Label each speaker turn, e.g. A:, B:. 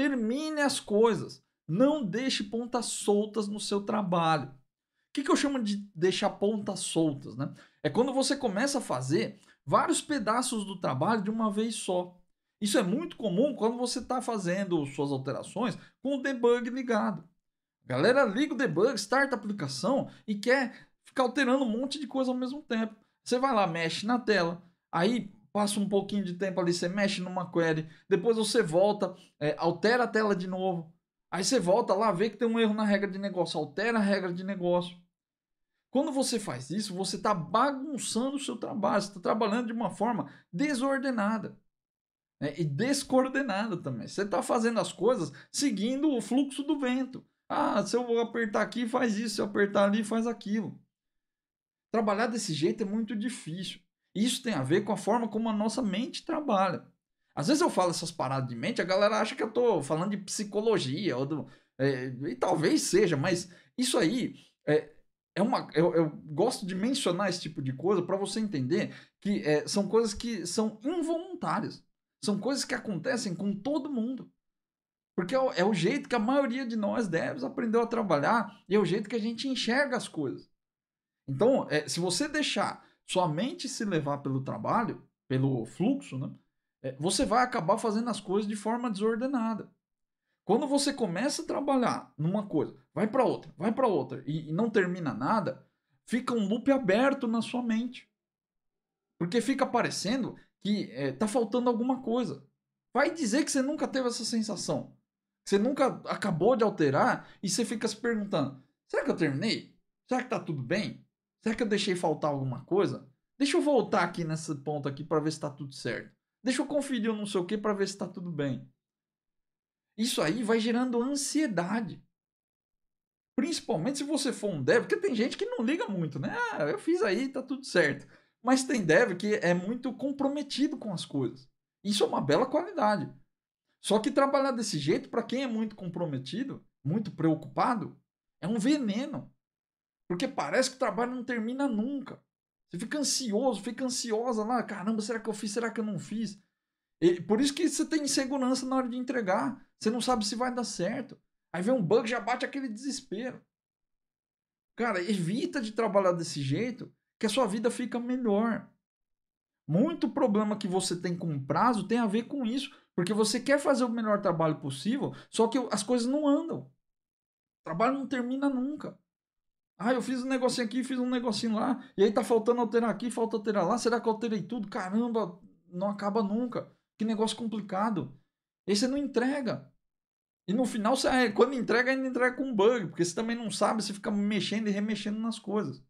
A: Termine as coisas. Não deixe pontas soltas no seu trabalho. O que, que eu chamo de deixar pontas soltas? Né? É quando você começa a fazer vários pedaços do trabalho de uma vez só. Isso é muito comum quando você está fazendo suas alterações com o debug ligado. A galera liga o debug, starta a aplicação e quer ficar alterando um monte de coisa ao mesmo tempo. Você vai lá, mexe na tela, aí passa um pouquinho de tempo ali, você mexe numa query, depois você volta, é, altera a tela de novo, aí você volta lá, vê que tem um erro na regra de negócio, altera a regra de negócio. Quando você faz isso, você está bagunçando o seu trabalho, você está trabalhando de uma forma desordenada né? e descoordenada também. Você está fazendo as coisas seguindo o fluxo do vento. Ah, se eu vou apertar aqui, faz isso, se eu apertar ali, faz aquilo. Trabalhar desse jeito é muito difícil. Isso tem a ver com a forma como a nossa mente trabalha. Às vezes eu falo essas paradas de mente, a galera acha que eu tô falando de psicologia, ou do, é, e talvez seja, mas isso aí é, é uma. Eu, eu, gosto de mencionar esse tipo de coisa para você entender que é, são coisas que são involuntárias. São coisas que acontecem com todo mundo. Porque é o, é o jeito que a maioria de nós devs aprendeu a trabalhar e é o jeito que a gente enxerga as coisas. Então, é, se você deixar somente se levar pelo trabalho, pelo fluxo, né, é, você vai acabar fazendo as coisas de forma desordenada. Quando você começa a trabalhar numa coisa, vai para outra, vai para outra e, e não termina nada, fica um loop aberto na sua mente. Porque fica parecendo que é, tá faltando alguma coisa. Vai dizer que você nunca teve essa sensação. Você nunca acabou de alterar e você fica se perguntando: será que eu terminei? Será que tá tudo bem? Será que eu deixei faltar alguma coisa? Deixa eu voltar aqui nesse ponto aqui para ver se está tudo certo. Deixa eu conferir eu não sei o que para ver se está tudo bem. Isso aí vai gerando ansiedade. Principalmente se você for um dev, porque tem gente que não liga muito, né? Ah, eu fiz aí, tá tudo certo. Mas tem dev que é muito comprometido com as coisas. Isso é uma bela qualidade. Só que trabalhar desse jeito, para quem é muito comprometido, muito preocupado, é um veneno. Porque parece que o trabalho não termina nunca. Você fica ansioso, fica ansiosa lá, caramba, será que eu fiz, será que eu não fiz? E por isso que você tem insegurança na hora de entregar. Você não sabe se vai dar certo. Aí vem um bug, já bate aquele desespero. Cara, evita de trabalhar desse jeito, que a sua vida fica melhor. Muito problema que você tem com o prazo tem a ver com isso, porque você quer fazer o melhor trabalho possível, só que as coisas não andam. O trabalho não termina nunca. Ah, eu fiz um negocinho aqui, fiz um negocinho lá, e aí tá faltando alterar aqui, falta alterar lá. Será que eu alterei tudo? Caramba, não acaba nunca. Que negócio complicado. E aí você não entrega. E no final, você, é, quando entrega, ainda entrega com bug, porque você também não sabe, você fica mexendo e remexendo nas coisas.